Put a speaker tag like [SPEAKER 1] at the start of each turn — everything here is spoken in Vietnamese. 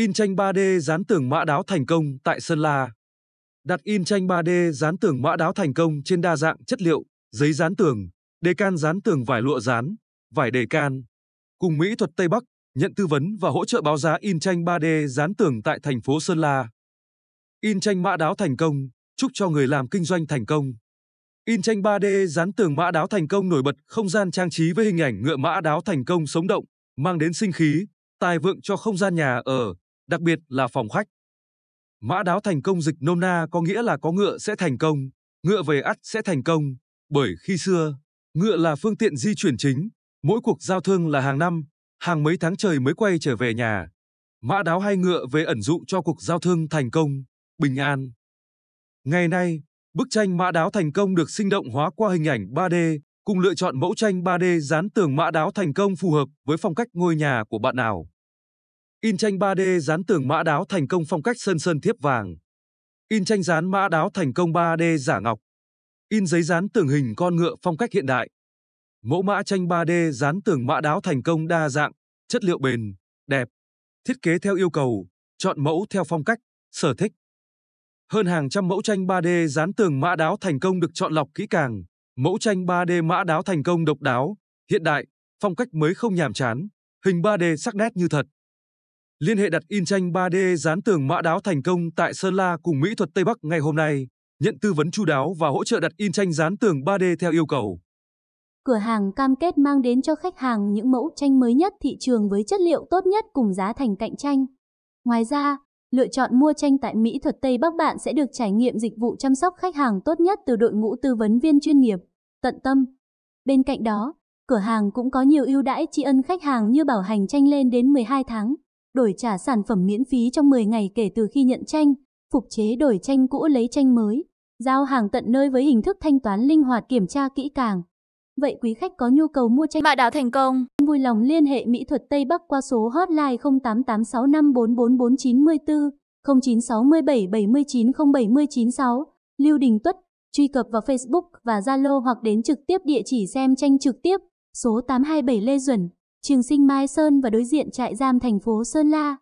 [SPEAKER 1] In tranh 3D dán tường mã đáo thành công tại Sơn La. Đặt in tranh 3D dán tường mã đáo thành công trên đa dạng chất liệu, giấy dán tường, đề can dán tường vải lụa dán, vải đề can. Cùng Mỹ thuật Tây Bắc, nhận tư vấn và hỗ trợ báo giá in tranh 3D dán tường tại thành phố Sơn La. In tranh mã đáo thành công, chúc cho người làm kinh doanh thành công. In tranh 3D dán tường mã đáo thành công nổi bật không gian trang trí với hình ảnh ngựa mã đáo thành công sống động, mang đến sinh khí, tài vượng cho không gian nhà ở, đặc biệt là phòng khách. Mã đáo thành công dịch nôm na có nghĩa là có ngựa sẽ thành công, ngựa về ắt sẽ thành công, bởi khi xưa, ngựa là phương tiện di chuyển chính, mỗi cuộc giao thương là hàng năm, hàng mấy tháng trời mới quay trở về nhà. Mã đáo hay ngựa về ẩn dụ cho cuộc giao thương thành công, bình an. Ngày nay, bức tranh mã đáo thành công được sinh động hóa qua hình ảnh 3D, cùng lựa chọn mẫu tranh 3D dán tường mã đáo thành công phù hợp với phong cách ngôi nhà của bạn nào. In tranh 3D dán tường mã đáo thành công phong cách sơn sơn thiếp vàng. In tranh dán mã đáo thành công 3D giả ngọc. In giấy dán tường hình con ngựa phong cách hiện đại. Mẫu mã tranh 3D dán tường mã đáo thành công đa dạng, chất liệu bền, đẹp. Thiết kế theo yêu cầu, chọn mẫu theo phong cách, sở thích. Hơn hàng trăm mẫu tranh 3D dán tường mã đáo thành công được chọn lọc kỹ càng. Mẫu tranh 3D mã đáo thành công độc đáo, hiện đại, phong cách mới không nhàm chán, hình 3D sắc nét như thật. Liên hệ đặt in tranh 3D dán tường mã đáo thành công tại Sơn La cùng Mỹ thuật Tây Bắc ngày hôm nay, nhận tư vấn chu đáo và hỗ trợ đặt in tranh dán tường 3D theo yêu cầu.
[SPEAKER 2] Cửa hàng cam kết mang đến cho khách hàng những mẫu tranh mới nhất thị trường với chất liệu tốt nhất cùng giá thành cạnh tranh. Ngoài ra, lựa chọn mua tranh tại Mỹ thuật Tây Bắc bạn sẽ được trải nghiệm dịch vụ chăm sóc khách hàng tốt nhất từ đội ngũ tư vấn viên chuyên nghiệp, tận tâm. Bên cạnh đó, cửa hàng cũng có nhiều ưu đãi tri ân khách hàng như bảo hành tranh lên đến 12 tháng đổi trả sản phẩm miễn phí trong 10 ngày kể từ khi nhận tranh, phục chế đổi tranh cũ lấy tranh mới, giao hàng tận nơi với hình thức thanh toán linh hoạt kiểm tra kỹ càng. Vậy quý khách có nhu cầu mua tranh bạn đã thành công, vui lòng liên hệ Mỹ thuật Tây Bắc qua số hotline 0886544494, 0967790796, Lưu Đình Tuất, truy cập vào Facebook và Zalo hoặc đến trực tiếp địa chỉ xem tranh trực tiếp, số 827 Lê Duẩn. Trường sinh Mai Sơn và đối diện trại giam thành phố Sơn La.